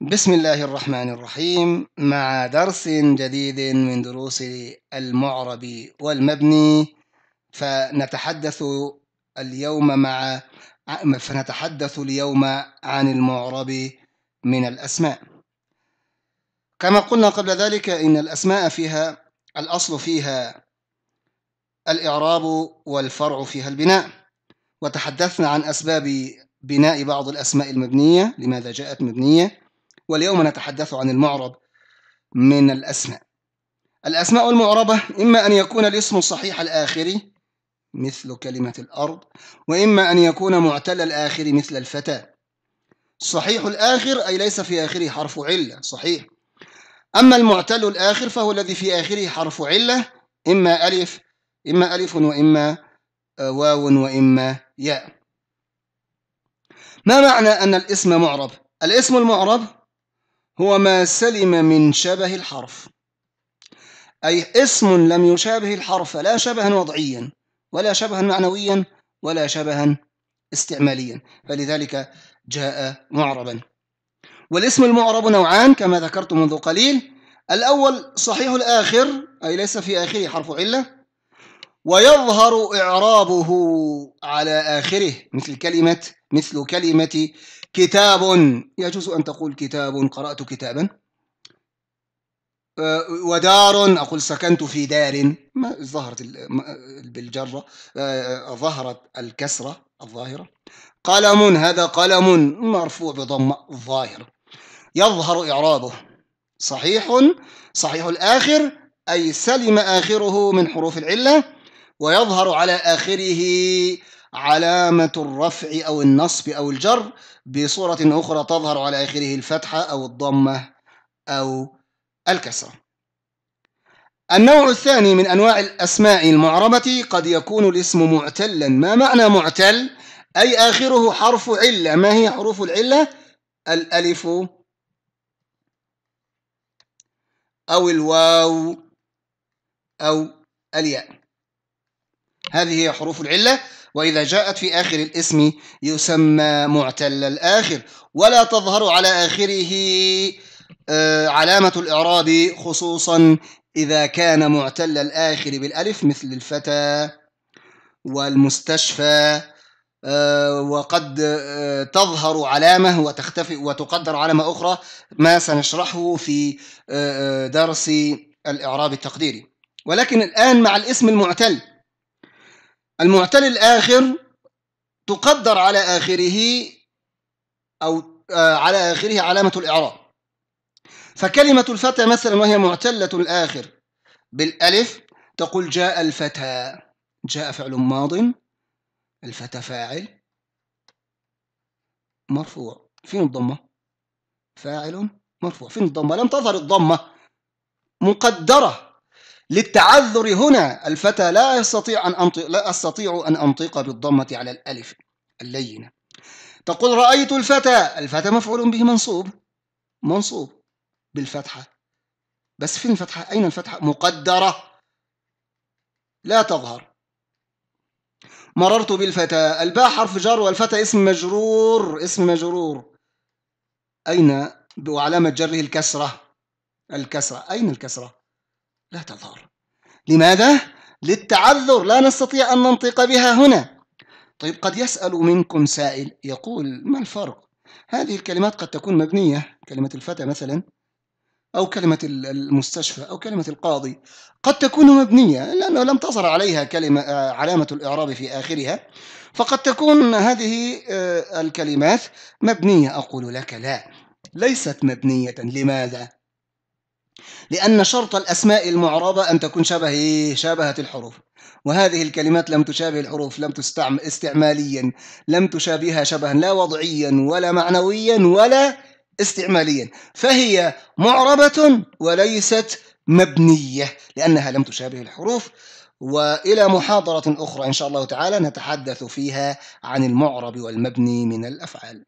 بسم الله الرحمن الرحيم مع درس جديد من دروس المعرب والمبني فنتحدث اليوم مع فنتحدث اليوم عن المعرب من الأسماء كما قلنا قبل ذلك إن الأسماء فيها الأصل فيها الإعراب والفرع فيها البناء وتحدثنا عن أسباب بناء بعض الأسماء المبنية لماذا جاءت مبنية واليوم نتحدث عن المعرب من الأسماء الأسماء المعربة إما أن يكون الاسم الصحيح الآخري مثل كلمة الأرض وإما أن يكون معتل الآخر مثل الفتى صحيح الآخر أي ليس في آخره حرف علة صحيح أما المعتل الآخر فهو الذي في آخره حرف علة إما ألف إما ألف وإما واو وإما ياء ما معنى أن الاسم معرب؟ الاسم المعرب هو ما سلم من شبه الحرف أي اسم لم يشابه الحرف لا شبها وضعيا ولا شبها معنويا ولا شبها استعماليا فلذلك جاء معربا والاسم المعرب نوعان كما ذكرت منذ قليل الأول صحيح الآخر أي ليس في آخره حرف علة ويظهر إعرابه على آخره مثل كلمة مثل كلمة كتاب يجوز أن تقول كتاب قرأت كتابا أه، ودار أقول سكنت في دار ما ظهرت بالجرة أه، ظهرت الكسرة الظاهرة قلم هذا قلم مرفوع بضمة ظاهر يظهر إعرابه صحيح صحيح الآخر أي سلم آخره من حروف العلة ويظهر على آخره علامة الرفع أو النصب أو الجر بصورة أخرى تظهر على آخره الفتحة أو الضمة أو الكسرة النوع الثاني من أنواع الأسماء المعربة قد يكون الاسم معتلا ما معنى معتل؟ أي آخره حرف علة ما هي حروف العلة؟ الألف أو الواو أو الياء هذه هي حروف العلة وإذا جاءت في آخر الاسم يسمى معتل الآخر ولا تظهر على آخره آه، علامة الإعراب خصوصا إذا كان معتل الآخر بالألف مثل الفتى والمستشفى آه، وقد آه، تظهر علامة وتختفي وتقدر علامة أخرى ما سنشرحه في درس الإعراب التقديري ولكن الآن مع الاسم المعتل المعتل الآخر تقدر على آخره أو آه، على آخره علامة الإعراب فكلمة الفتى مثلا وهي معتلة الآخر بالألف تقول جاء الفتى جاء فعل ماض الفتى فاعل مرفوع فين الضمة فاعل مرفوع فين الضمة لم تظهر الضمة مقدرة للتعذر هنا الفتى لا يستطيع أن أنطق لا أستطيع أن أنطق بالضمة على الألف اللينة تقول رأيت الفتى الفتى مفعول به منصوب منصوب بالفتحة بس فين الفتحة أين الفتحة مقدرة لا تظهر مررت بالفتى الباء حرف جر والفتى اسم مجرور اسم مجرور أين وعلامة جره الكسرة الكسرة أين الكسرة لا تظهر لماذا؟ للتعذر لا نستطيع أن ننطق بها هنا طيب قد يسأل منكم سائل يقول ما الفرق؟ هذه الكلمات قد تكون مبنية كلمة الفتى مثلا أو كلمة المستشفى أو كلمة القاضي قد تكون مبنية لأنه لم تظهر عليها كلمة آه، علامة الإعراب في آخرها فقد تكون هذه آه، الكلمات مبنية أقول لك لا ليست مبنية لماذا؟ لأن شرط الأسماء المعربة أن تكون شبه إيه؟ شابهت الحروف وهذه الكلمات لم تشابه الحروف لم تستعمل استعماليا لم تشابهها شبها لا وضعيا ولا معنويا ولا استعماليا فهي معربة وليست مبنية لأنها لم تشابه الحروف وإلى محاضرة أخرى إن شاء الله تعالى نتحدث فيها عن المعرب والمبني من الأفعال